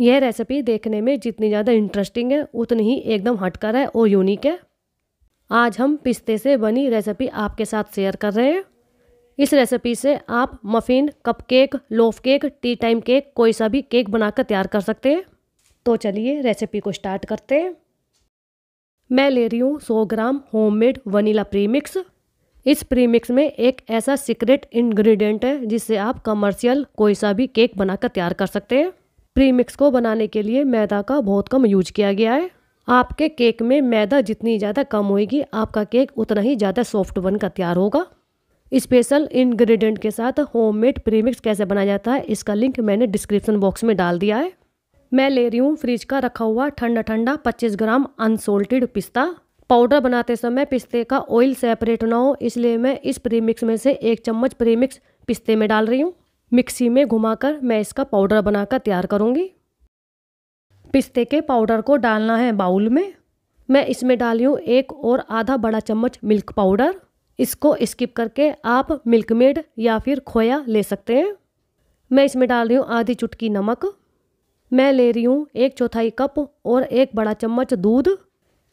यह रेसिपी देखने में जितनी ज़्यादा इंटरेस्टिंग है उतनी ही एकदम हटकर है और यूनिक है आज हम पिस्ते से बनी रेसिपी आपके साथ शेयर कर रहे हैं इस रेसिपी से आप muffin cupcake loaf cake tea time cake कोई सा भी केक बनाकर तैयार कर सकते हैं तो चलिए रेसिपी को स्टार्ट करते हैं मैं ले रही हूँ 100 ग्राम होममेड वनीला प्रीमिक्स इस प्रीमिक्स में एक ऐसा सीक्रेट इंग्रेडिएंट है जिससे आप कमर्शियल कोई सा भी केक बनाकर तैयार कर सकते हैं प्रीमिक्स को बनाने के लिए मैदा का बहुत कम यूज किया गया है आपके केक में मैदा जितनी ज़्यादा कम होएगी आपका केक उतना ही ज़्यादा सॉफ्ट बन का तैयार होगा स्पेशल इंग्रेडिएंट के साथ होममेड प्रीमिक्स कैसे बनाया जाता है इसका लिंक मैंने डिस्क्रिप्शन बॉक्स में डाल दिया है मैं ले रही हूँ फ्रिज का रखा हुआ ठंडा ठंडा 25 ग्राम अनसोल्टेड पिस्ता पाउडर बनाते समय पिस्ते का ऑयल सेपरेट ना हो इसलिए मैं इस प्रीमिक्स में से एक चम्मच प्रीमिक्स पिस्ते में डाल रही हूँ मिक्सी में घुमाकर मैं इसका पाउडर बनाकर तैयार करूँगी पिस्ते के पाउडर को डालना है बाउल में मैं इसमें डाली हूँ एक और आधा बड़ा चम्मच मिल्क पाउडर इसको स्किप करके आप मिल्क मेड या फिर खोया ले सकते हैं मैं इसमें डाल रही हूँ आधी चुटकी नमक मैं ले रही हूँ एक चौथाई कप और एक बड़ा चम्मच दूध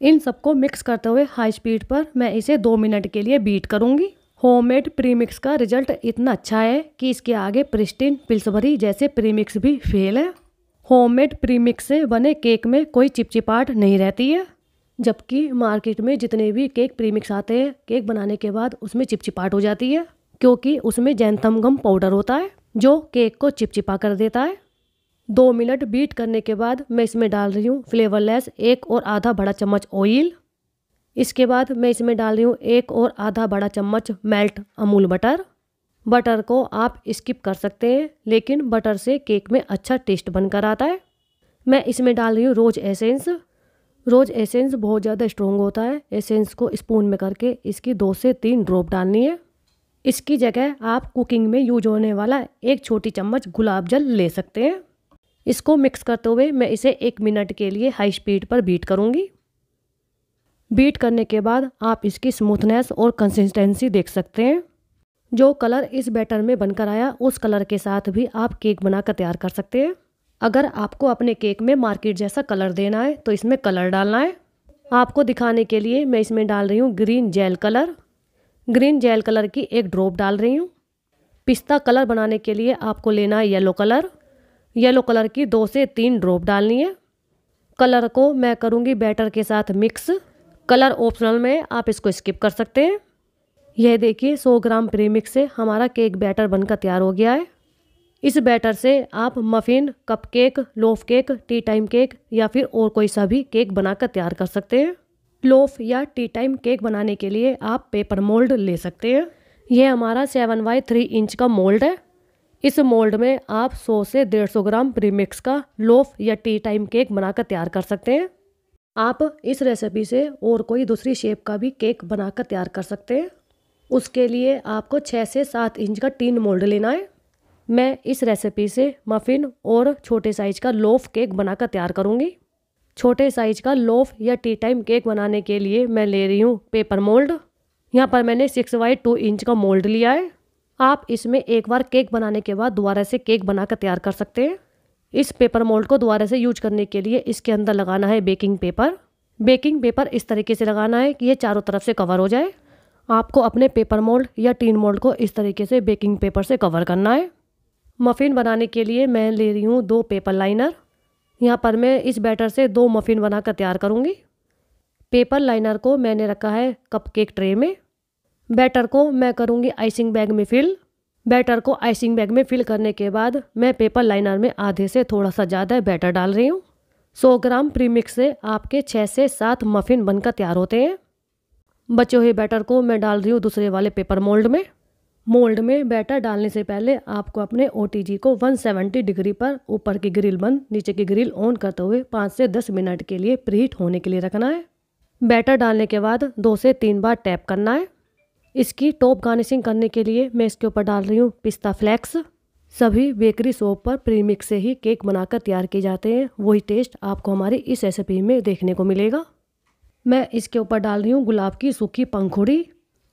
इन सबको मिक्स करते हुए हाई स्पीड पर मैं इसे दो मिनट के लिए बीट करूँगी होममेड प्रीमिक्स का रिजल्ट इतना अच्छा है कि इसके आगे प्रिस्टीन पिल्सबरी जैसे प्रीमिक्स भी फेल है होममेड प्रीमिक्स से बने केक में कोई चिपचिपाट नहीं रहती है जबकि मार्केट में जितने भी केक प्रीमिक्स आते हैं केक बनाने के बाद उसमें चिपचिपाट हो जाती है क्योंकि उसमें जैंथम गम पाउडर होता है जो केक को चिपचिपा कर देता है दो मिनट बीट करने के बाद मैं इसमें डाल रही हूँ फ्लेवरलेस एक और आधा बड़ा चम्मच ऑयल इसके बाद मैं इसमें डाल रही हूँ एक और आधा बड़ा चम्मच मेल्ट अमूल बटर बटर को आप स्किप कर सकते हैं लेकिन बटर से केक में अच्छा टेस्ट बनकर आता है मैं इसमें डाल रही हूँ रोज एसेंस रोज एसेंस बहुत ज़्यादा स्ट्रोंग होता है एसेंस को स्पून में करके इसकी दो से तीन ड्रॉप डालनी है इसकी जगह आप कुकिंग में यूज होने वाला एक छोटी चम्मच गुलाब जल ले सकते हैं इसको मिक्स करते हुए मैं इसे एक मिनट के लिए हाई स्पीड पर बीट करूँगी बीट करने के बाद आप इसकी स्मूथनेस और कंसिस्टेंसी देख सकते हैं जो कलर इस बैटर में बनकर आया उस कलर के साथ भी आप केक बनाकर तैयार कर सकते हैं अगर आपको अपने केक में मार्केट जैसा कलर देना है तो इसमें कलर डालना है आपको दिखाने के लिए मैं इसमें डाल रही हूँ green gel colour green gel colour की एक ड्रॉप डाल रही हूँ पिस्ता कलर बनाने के लिए आपको लेना है येलो कलर येलो कलर की दो से तीन ड्रॉप डालनी है कलर को मैं करूँगी बैटर के साथ मिक्स कलर ऑप्शनल में आप इसको स्किप कर सकते हैं यह देखिए 100 ग्राम प्रीमिक्स से हमारा केक बैटर बनकर तैयार हो गया है इस बैटर से आप muffin cupcake loaf cake tea time cake या फिर और कोई सा भी केक बनाकर तैयार कर सकते हैं लोफ या टी टाइम केक बनाने के लिए आप पेपर मोल्ड ले सकते हैं यह हमारा सेवन बाई थ्री इंच का मोल्ड है इस मोल्ड में आप 100 से 150 ग्राम प्रीमिक्स का लोफ या टी टाइम केक बनाकर तैयार कर सकते हैं आप इस रेसिपी से और कोई दूसरी शेप का भी केक बनाकर तैयार कर सकते हैं उसके लिए आपको छः से सात इंच का टीन मोल्ड लेना है मैं इस रेसिपी से मफ़िन और छोटे साइज का लोफ केक बनाकर तैयार करूंगी छोटे साइज का लोफ या टी टाइम केक बनाने के लिए मैं ले रही हूँ पेपर मोल्ड यहाँ पर मैंने सिक्स बाई टू इंच का मोल्ड लिया है आप इसमें एक बार केक बनाने के बाद दोबारा से केक बनाकर तैयार कर सकते हैं इस पेपर मोल्ड को दोबारा से यूज करने के लिए इसके अंदर लगाना है बेकिंग पेपर बेकिंग पेपर इस तरीके से लगाना है कि ये चारों तरफ से कवर हो जाए आपको अपने पेपर मोल्ड या टीन मोल्ड को इस तरीके से बेकिंग पेपर से कवर करना है मफ़िन बनाने के लिए मैं ले रही हूँ दो पेपर लाइनर यहाँ पर मैं इस बैटर से दो मफ़िन बनाकर तैयार करूँगी पेपर लाइनर को मैंने रखा है कपकेक ट्रे में बैटर को मैं करूँगी आइसिंग बैग में फिल बैटर को आइसिंग बैग में फिल करने के बाद मैं पेपर लाइनर में आधे से थोड़ा सा ज़्यादा बैटर डाल रही हूँ 100 ग्राम प्रीमिक्स से आपके छः से सात मफिन बनकर तैयार होते हैं बचे हुए बैटर को मैं डाल रही हूँ दूसरे वाले पेपर मोल्ड में मोल्ड में बैटर डालने से पहले आपको अपने ओ को 170 डिग्री पर ऊपर की ग्रिल बंद नीचे की ग्रिल ऑन करते हुए पाँच से दस मिनट के लिए प्रीहीट होने के लिए रखना है बैटर डालने के बाद दो से तीन बार टैप करना है इसकी टॉप गार्निशिंग करने के लिए मैं इसके ऊपर डाल रही हूँ पिस्ता फ्लेक्स सभी बेकरी सोप पर प्रीमिक्स से ही केक बनाकर तैयार किए जाते हैं वही टेस्ट आपको हमारी इस रेसिपी में देखने को मिलेगा मैं इसके ऊपर डाल रही हूँ गुलाब की सूखी पंखुड़ी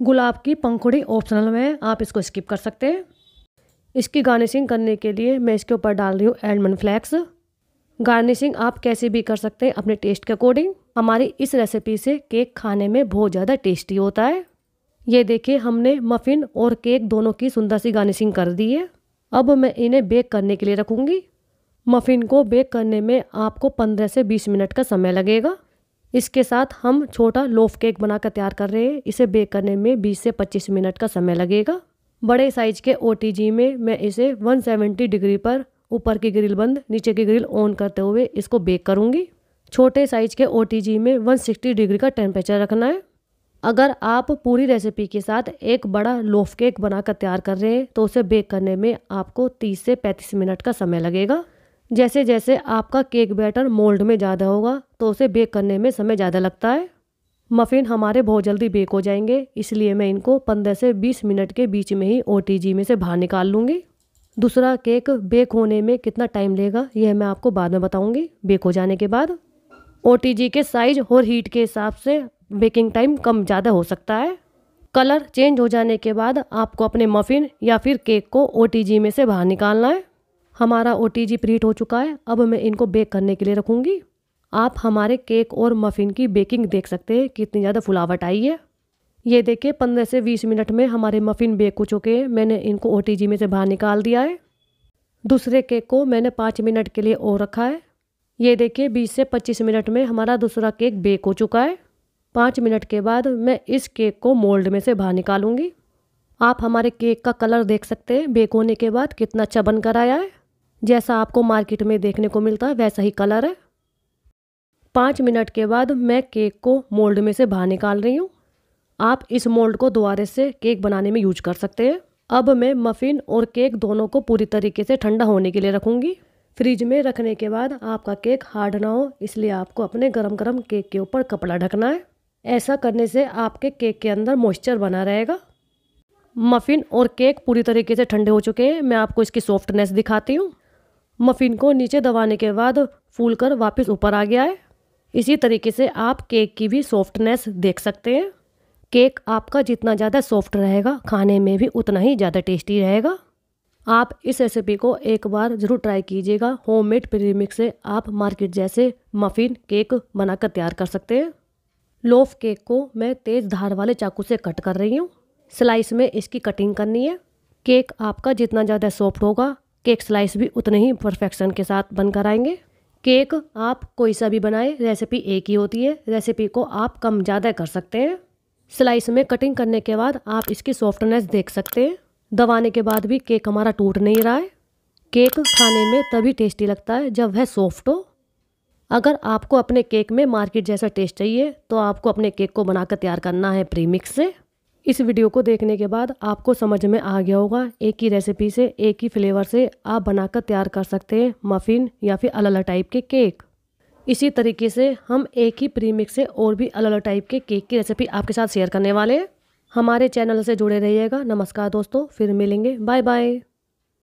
गुलाब की पंखुड़ी ऑप्शनल में आप इसको स्किप कर सकते हैं इसकी गार्निशिंग करने के लिए मैं इसके ऊपर डाल रही हूँ एलमंड फ्लैक्स गार्निशिंग आप कैसे भी कर सकते हैं अपने टेस्ट के अकॉर्डिंग हमारी इस रेसिपी से केक खाने में बहुत ज़्यादा टेस्टी होता है ये देखिए हमने मफ़िन और केक दोनों की सुंदर सी गार्निशिंग कर दी है अब मैं इन्हें बेक करने के लिए रखूँगी मफ़िन को बेक करने में आपको 15 से 20 मिनट का समय लगेगा इसके साथ हम छोटा लोफ केक बनाकर तैयार कर रहे हैं इसे बेक करने में 20 से 25 मिनट का समय लगेगा बड़े साइज के ओ में मैं इसे 170 डिग्री पर ऊपर की ग्रिल बंद नीचे की ग्रिल ऑन करते हुए इसको बेक करूँगी छोटे साइज के ओ में 160 डिग्री का टेम्परेचर रखना है अगर आप पूरी रेसिपी के साथ एक बड़ा लोफ केक बनाकर तैयार कर रहे हैं तो उसे बेक करने में आपको 30 से 35 मिनट का समय लगेगा जैसे जैसे आपका केक बैटर मोल्ड में ज़्यादा होगा तो उसे बेक करने में समय ज़्यादा लगता है मफ़िन हमारे बहुत जल्दी बेक हो जाएंगे इसलिए मैं इनको 15 से 20 मिनट के बीच में ही ओ में से बाहर निकाल लूँगी दूसरा केक बेक होने में कितना टाइम लेगा यह मैं आपको बाद में बताऊँगी बेक हो जाने के बाद ओ के साइज और हीट के हिसाब से बेकिंग टाइम कम ज़्यादा हो सकता है कलर चेंज हो जाने के बाद आपको अपने मफ़िन या फिर केक को ओ में से बाहर निकालना है हमारा ओ टी प्रीट हो चुका है अब मैं इनको बेक करने के लिए रखूँगी आप हमारे केक और मफ़िन की बेकिंग देख सकते हैं कितनी ज़्यादा फुलावट आई है ये देखिए पंद्रह से बीस मिनट में हमारे मफ़िन बेक हो चुके हैं मैंने इनको ओ में से बाहर निकाल दिया है दूसरे केक को मैंने पाँच मिनट के लिए और रखा है ये देखिए बीस से पच्चीस मिनट में हमारा दूसरा केक बेक हो चुका है पाँच मिनट के बाद मैं इस केक को मोल्ड में से बाहर निकालूंगी आप हमारे केक का कलर देख सकते हैं बेक होने के बाद कितना अच्छा बनकर कर आया है जैसा आपको मार्केट में देखने को मिलता है वैसा ही कलर है पाँच मिनट के बाद मैं केक को मोल्ड में से बाहर निकाल रही हूँ आप इस मोल्ड को दोबारे से केक बनाने में यूज कर सकते हैं अब मैं मफ़िन और केक दोनों को पूरी तरीके से ठंडा होने के लिए रखूँगी फ्रिज में रखने के बाद आपका केक हार्ड ना हो इसलिए आपको अपने गरम गरम केक के ऊपर कपड़ा ढकना है ऐसा करने से आपके केक के अंदर मॉइस्चर बना रहेगा मफ़िन और केक पूरी तरीके से ठंडे हो चुके हैं मैं आपको इसकी सॉफ्टनेस दिखाती हूँ मफ़िन को नीचे दबाने के बाद फूल कर वापस ऊपर आ गया है इसी तरीके से आप केक की भी सॉफ्टनेस देख सकते हैं केक आपका जितना ज़्यादा सॉफ्ट रहेगा खाने में भी उतना ही ज़्यादा टेस्टी रहेगा आप इस रेसिपी को एक बार ज़रूर ट्राई कीजिएगा होममेड मेड से आप मार्केट जैसे मफ़िन केक बनाकर तैयार कर सकते हैं लोफ केक को मैं तेज़ धार वाले चाकू से कट कर रही हूँ स्लाइस में इसकी कटिंग करनी है केक आपका जितना ज़्यादा सॉफ्ट होगा केक स्लाइस भी उतने ही परफेक्शन के साथ बनकर आएंगे केक आप कोई सा भी बनाएं रेसिपी एक ही होती है रेसिपी को आप कम ज़्यादा कर सकते हैं स्लाइस में कटिंग करने के बाद आप इसकी सॉफ्टनेस देख सकते हैं दबाने के बाद भी केक हमारा टूट नहीं रहा है केक खाने में तभी टेस्टी लगता है जब वह सॉफ्ट हो अगर आपको अपने केक में मार्केट जैसा टेस्ट चाहिए तो आपको अपने केक को बनाकर तैयार करना है प्रीमिक्स से इस वीडियो को देखने के बाद आपको समझ में आ गया होगा एक ही रेसिपी से एक ही फ्लेवर से आप बनाकर तैयार कर सकते हैं मफ़िन या फिर अलग अलग टाइप के केक इसी तरीके से हम एक ही प्रीमिक्स से और भी अलग अलग टाइप के केक की रेसिपी आपके साथ शेयर करने वाले हैं हमारे चैनल से जुड़े रहिएगा नमस्कार दोस्तों फिर मिलेंगे बाय बाय